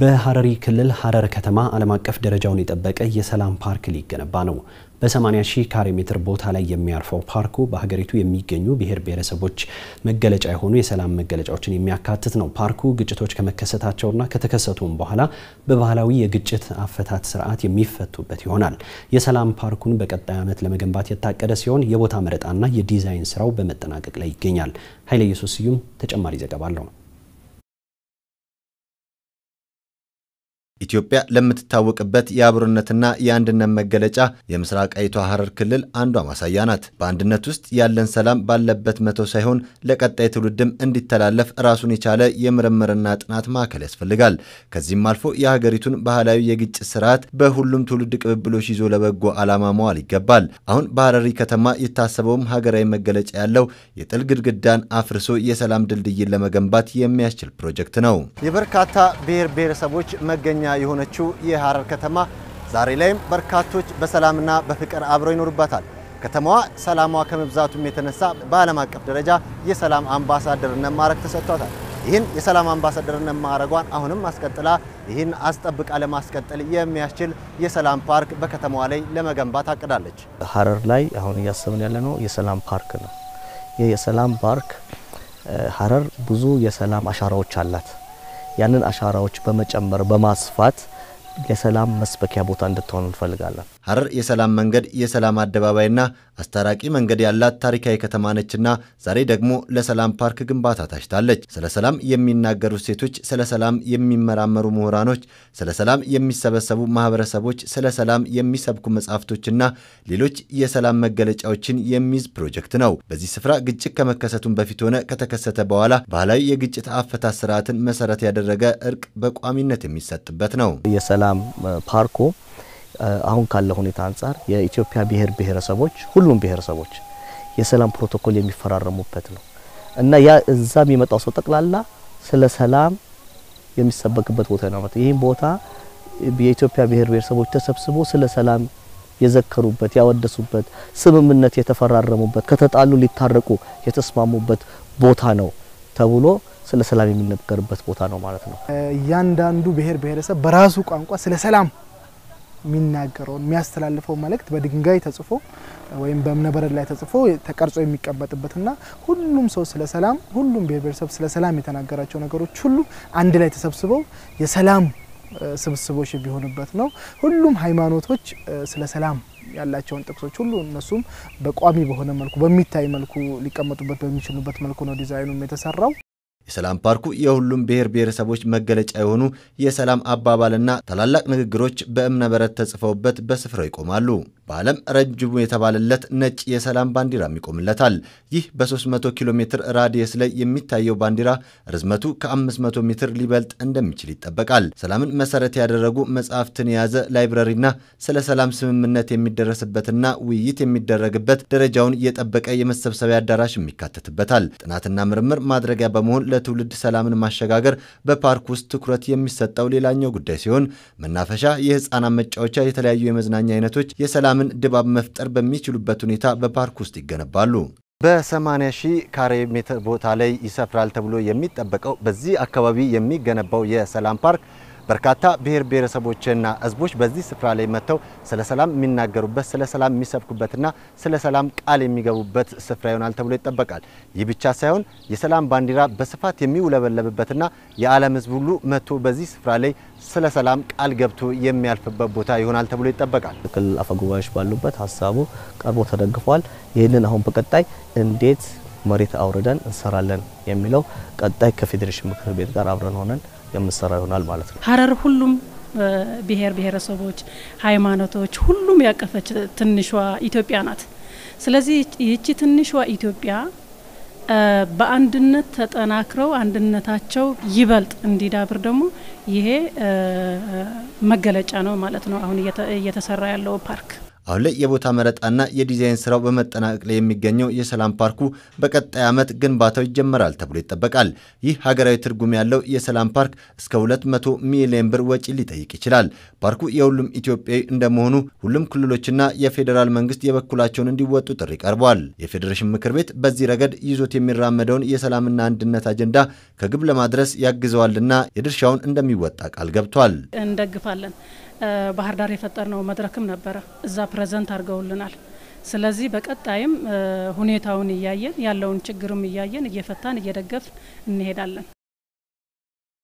በሐረሪ ክልል ሐረር ከተማ ዓለም አቀፍ ደረጃውን የጠበቀ የሰላም ፓርክ ሊገነባ ነው። በ80 ሺህ ካሬ ሜትር ቦታ ላይ የሚያርፈው ፓርኩ በሀገሪቱ የሚገኙ ብሔር ብሔረሰቦች መገለጫ የሆኑ የሰላም መገለጫዎችን የሚያካትት ነው። ፓርኩ ግጭቶች ከመከሰታቸውና ከተከሰቱም በኋላ በባህላዊ የግጭት አፈታት ስርዓት የሚፈቱበት ይሆናል። የሰላም ፓርኩን በቀጣይ ዓመት ለመገንባት የታቀደ ሲሆን የቦታ መረጣና የዲዛይን ስራው በመጠናቀቅ ላይ ይገኛል። ኃይለ ኢየሱስ ስዩም ተጨማሪ ዘገባ አለው። ኢትዮጵያ ለምትታወቅበት የአብሮነትና የአንድነት መገለጫ የምስራቃዊቷ ሀረር ክልል አንዷ ማሳያ ናት። በአንድነት ውስጥ ያለን ሰላም ባለበት መቶ ሳይሆን ለቀጣይ ትውልድም እንዲተላለፍ ራሱን የቻለ የምርምርና ጥናት ማዕከል ያስፈልጋል። ከዚህም አልፎ የሀገሪቱን ባህላዊ የግጭት ስርዓት በሁሉም ትውልድ ቅብብሎች ይዞ ለበጎ ዓላማ መዋል ይገባል። አሁን በሀረሪ ከተማ የታሰበውም ሀገራዊ መገለጫ ያለው የጥል ግድግዳን አፍርሶ የሰላም ድልድይን ለመገንባት የሚያስችል ፕሮጀክት ነው። የበርካታ ብሔር ብሔረሰቦች መገኛ የሆነችው የሐረር ከተማ ዛሬ ላይም በርካቶች በሰላምና በፍቅር አብረው ይኖሩባታል። ከተማዋ ሰላሟ ከመብዛቱም የተነሳ በዓለም አቀፍ ደረጃ የሰላም አምባሳደርነት ማዕረግ ተሰጥቷታል። ይህን የሰላም አምባሳደርነት ማዕረጓን አሁንም አስቀጥላ ይህን አስጠብቃ ለማስቀጠል የሚያስችል የሰላም ፓርክ በከተማዋ ላይ ለመገንባት አቅዳለች። ሐረር ላይ አሁን እያሰብን ነው የሰላም ፓርክ ነው። ይህ የሰላም ፓርክ ሐረር ብዙ የሰላም አሻራዎች አላት። ያንን አሻራዎች በመጨመር በማስፋት የሰላም መስበኪያ ቦታ እንድትሆን እንፈልጋለን። ሀረር የሰላም መንገድ የሰላም አደባባይና አስታራቂ መንገድ ያላት ታሪካዊ ከተማ ነችና ዛሬ ደግሞ ለሰላም ፓርክ ግንባታ ታሽታለች። ስለ ሰላም የሚናገሩ ሴቶች፣ ስለ ሰላም የሚመራመሩ ምሁራኖች፣ ስለ ሰላም የሚሰበሰቡ ማህበረሰቦች፣ ስለ ሰላም የሚሰብኩ መጽሐፍቶችና ሌሎች የሰላም መገለጫዎችን የሚይዝ ፕሮጀክት ነው። በዚህ ስፍራ ግጭት ከመከሰቱን በፊት ሆነ ከተከሰተ በኋላ ባህላዊ የግጭት አፈታት ስርዓትን መሰረት ያደረገ እርቅ በቋሚነት የሚሰጥበት ነው። የሰላም ፓርኮ አሁን ካለ ሁኔታ አንጻር የኢትዮጵያ ብሔር ብሔረሰቦች ሁሉም ብሔረሰቦች የሰላም ፕሮቶኮል የሚፈራረሙበት ነው እና ያ እዛ የሚመጣው ሰው ጠቅላላ ስለ ሰላም የሚሰበክበት ቦታ ነው ማለት ይህም ቦታ የኢትዮጵያ ብሔር ብሔረሰቦች ተሰብስቦ ስለ ሰላም የዘከሩበት ያወደሱበት ስምምነት የተፈራረሙበት ከተጣሉ ሊታረቁ የተስማሙበት ቦታ ነው ተብሎ ስለ ሰላም የሚነገርበት ቦታ ነው ማለት ነው። እያንዳንዱ ብሔር ብሔረሰብ በራሱ ቋንቋ ስለ ሰላም የሚናገረውን የሚያስተላልፈው መልእክት በድንጋይ ተጽፎ ወይም በእብነበረድ ላይ ተጽፎ ተቀርጾ የሚቀመጥበትና ሁሉም ሰው ስለ ሰላም ሁሉም ብሔር ብሔረሰብ ስለ ሰላም የተናገራቸው ነገሮች ሁሉ አንድ ላይ ተሰብስበው የሰላም ስብስቦች የሚሆንበት ነው። ሁሉም ሃይማኖቶች ስለ ሰላም ያላቸውን ጥቅሶች ሁሉ እነሱም በቋሚ በሆነ መልኩ በሚታይ መልኩ ሊቀመጡበት በሚችሉበት መልኩ ነው ዲዛይኑም የተሰራው። የሰላም ፓርኩ የሁሉም ብሔር ብሔረሰቦች መገለጫ የሆኑ የሰላም አባባልና ታላላቅ ንግግሮች በእብነ በረድ ተጽፈውበት በስፍራው ይቆማሉ። በዓለም ረጅሙ የተባለለት ነጭ የሰላም ባንዲራም ይቆምለታል። ይህ በ300 ኪሎ ሜትር ራዲየስ ላይ የሚታየው ባንዲራ ርዝመቱ ከ500 ሜትር ሊበልጥ እንደሚችል ይጠበቃል። ሰላምን መሰረት ያደረጉ መጽሐፍትን የያዘ ላይብረሪና ስለ ሰላም ስምምነት የሚደረስበትና ውይይት የሚደረግበት ደረጃውን የጠበቀ የመሰብሰቢያ አዳራሽም ይካተትበታል። ጥናትና ምርምር ማድረጊያ በመሆን ለትውልድ ሰላምን ማሸጋገር በፓርክ ውስጥ ትኩረት የሚሰጠው ሌላኛው ጉዳይ ሲሆን መናፈሻ፣ የህፃናት መጫወቻ፣ የተለያዩ የመዝናኛ አይነቶች የሰላም ሰላምን ድባብ መፍጠር በሚችሉበት ሁኔታ በፓርክ ውስጥ ይገነባሉ። በ80 ሺህ ካሬ ሜትር ቦታ ላይ ይሰፍራል ተብሎ የሚጠበቀው በዚህ አካባቢ የሚገነባው የሰላም ፓርክ በርካታ ብሔር ብሔረሰቦችና ህዝቦች በዚህ ስፍራ ላይ መጥተው ስለ ሰላም የሚናገሩበት፣ ስለ ሰላም የሚሰብኩበትና ስለ ሰላም ቃል የሚገቡበት ስፍራ ይሆናል ተብሎ ይጠበቃል። ይህ ብቻ ሳይሆን የሰላም ባንዲራ በስፋት የሚውለበለብበትና የዓለም ህዝብ ሁሉ መጥቶ በዚህ ስፍራ ላይ ስለ ሰላም ቃል ገብቶ የሚያልፍበት ቦታ ይሆናል ተብሎ ይጠበቃል። ክልል አፈጉባኤዎች ባሉበት ሀሳቡ ቀርቦ ተደግፏል። ይህንን አሁን በቀጣይ እንዴት መሬት አውርደን እንሰራለን የሚለው ቀጣይ ከፌዴሬሽን ምክር ቤት ጋር አብረን ሆነን የምሰራ ይሆናል ማለት ነው። ሀረር ሁሉም ብሔር ብሄረሰቦች ሃይማኖቶች ሁሉም ያቀፈች ትንሿ ኢትዮጵያ ናት። ስለዚህ ይህቺ ትንሿ ኢትዮጵያ በአንድነት ተጠናክረው አንድነታቸው ይበልጥ እንዲዳብር ደግሞ ይሄ መገለጫ ነው ማለት ነው አሁን እየተሰራ ያለው ፓርክ አሁን ላይ የቦታ መረጣና የዲዛይን ስራው በመጠናቀቅ ላይ የሚገኘው የሰላም ፓርኩ በቀጣይ ዓመት ግንባታው ይጀመራል ተብሎ ይጠበቃል። ይህ ሀገራዊ ትርጉም ያለው የሰላም ፓርክ እስከ 200 ሚሊዮን ብር ወጪ ሊጠይቅ ይችላል። ፓርኩ የሁሉም ኢትዮጵያዊ እንደመሆኑ ሁሉም ክልሎችና የፌዴራል መንግስት የበኩላቸውን እንዲወጡ ጥሪ ቀርቧል። የፌዴሬሽን ምክር ቤት በዚህ ረገድ ይዞት የሚራመደውን የሰላምና አንድነት አጀንዳ ከግብ ለማድረስ ያግዘዋልና የድርሻውን እንደሚወጣ ቃል ገብቷል። እንደግፋለን። ባህር ዳር የፈጠርነው መድረክም ነበረ፣ እዛ ፕሬዘንት አድርገውልናል። ስለዚህ በቀጣይም ሁኔታውን እያየን ያለውን ችግርም እያየን እየፈታን እየደገፍ እንሄዳለን።